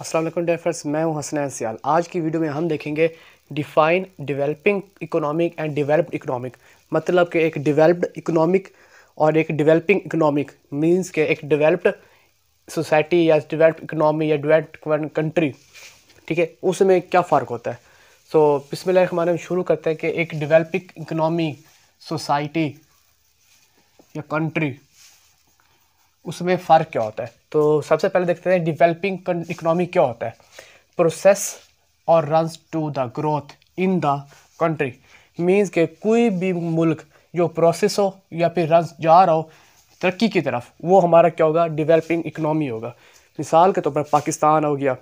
Aslam dare friends मैं हूं हसनैन सियाल आज की वीडियो में हम देखेंगे define developing economic and developed economic मतलब कि एक डेवलप्ड इकोनॉमिक और एक डेवलपिंग इकोनॉमिक मींस के एक डेवलप्ड सोसाइटी या डेवलप्ड इकोनॉमी या डेवलप्ड कंट्री ठीक है उसमें क्या फ़र्क होता है सो so, लाइक हमारे हम शुरू करते हैं कि एक डिवेलपिंग इकनॉमी सोसाइटी या कंट्री उसमें फ़र्क क्या होता है तो सबसे पहले देखते हैं डिवेलपिंग इकनॉमी क्या होता है प्रोसेस और runs to the growth in the country means के कोई भी मुल्क जो प्रोसेस हो या फिर रन जा रहा हो तरक्की की तरफ वो हमारा क्या होगा डिवेलपिंग इकनॉमी होगा मिसाल के तौर तो पर पाकिस्तान हो गया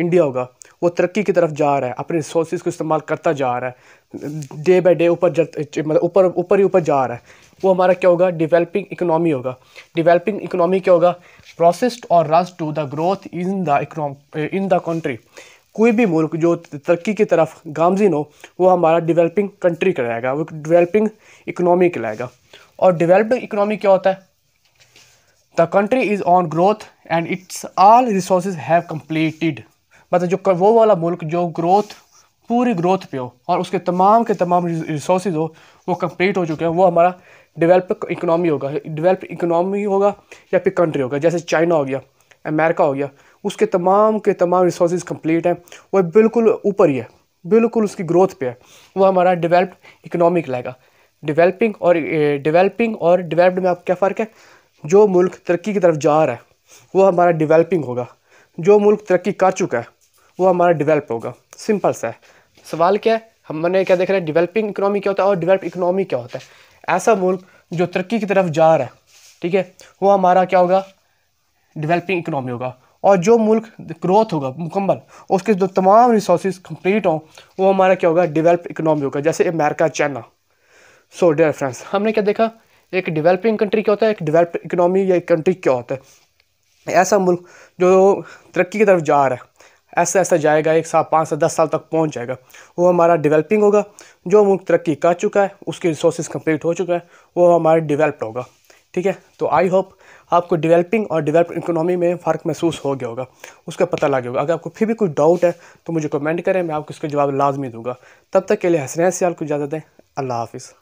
इंडिया होगा वो तरक्की की तरफ जा रहा है अपने रिसोर्स को इस्तेमाल करता जा रहा है डे बाई डे ऊपर मतलब ऊपर ऊपर ही ऊपर जा रहा है वो हमारा क्या होगा डिवेलपिंग इकोनॉमी होगा डिवेलपिंग इकोनॉमी क्या होगा प्रोसेस्ड और runs to the growth in the in the country कोई भी मुल्क जो तरक्की की तरफ गामजिन हो वो हमारा डिवेलपिंग कंट्री कराएगा वो डिवेलपिंग इकोनॉमी कराएगा और डिवेलपिंग इकोनॉमी क्या होता है the country is on growth and its all resource have completed मतलब जो वो वाला मुल्क जो ग्रोथ पूरी ग्रोथ पे हो और उसके तमाम के तमाम रिसोर्स हो वो कंप्लीट हो चुके हैं वो हमारा डेवलप इकनॉमी होगा डेवलप इकनॉमी होगा या फिर कंट्री होगा जैसे चाइना हो गया अमेरिका हो गया उसके तमाम के तमाम रिसोर्स कंप्लीट हैं वो बिल्कुल ऊपर ही है बिल्कुल उसकी ग्रोथ पे है वो हमारा डिवेल्प इकनॉमी लाएगा डिवेल्पिंग और डिवेल्पिंग और डिवेल्प्ड में आप क्या फ़र्क है जो मुल्क तरक्की की तरफ जा रहा है वो हमारा डिवेल्पिंग होगा जो मुल्क तरक्की कर चुका है वो हमारा डिवेल्प होगा सिंपल सा है सवाल क्या है हमने क्या देख रहे हैं डेवलपिंग इकोनॉमी क्या होता है और डिवेल्प इकोनॉमी क्या होता है ऐसा मुल्क जो तरक्की की तरफ जा रहा है ठीक है वो हमारा क्या होगा डेवलपिंग इकोनॉमी होगा और जो मुल्क ग्रोथ होगा मुकम्मल उसके जो तमाम रिसोर्स कम्प्लीट हों वो हमारा क्या होगा डिवेल्प इकोनॉमी होगा जैसे America China so dear friends हमने क्या देखा एक डिवेल्पिंग कंट्री क्या होता है एक डिवेल्प इकोनॉमी या एक कंट्री क्या होता है ऐसा मुल्क जो तरक्की की तरफ जा रहा है ऐसा ऐसा जाएगा एक साल पाँच से दस साल तक पहुंच जाएगा वो हमारा डेवलपिंग होगा जो मुल्क तरक्की कर चुका है उसकी रिसोर्स कंप्लीट हो चुका है वो हमारा डेवलप्ड होगा ठीक है तो आई होप आपको डेवलपिंग और डेवलप इकोनॉमी में फ़र्क महसूस हो गया होगा उसका पता लगे होगा अगर आपको फिर भी कोई डाउट है तो मुझे कमेंट करें मैं आपको इसका जवाब लाजमी दूंगा तब तक के लिए हसनैन सियाल को इजाज़त दें अल्लाह हाफिज़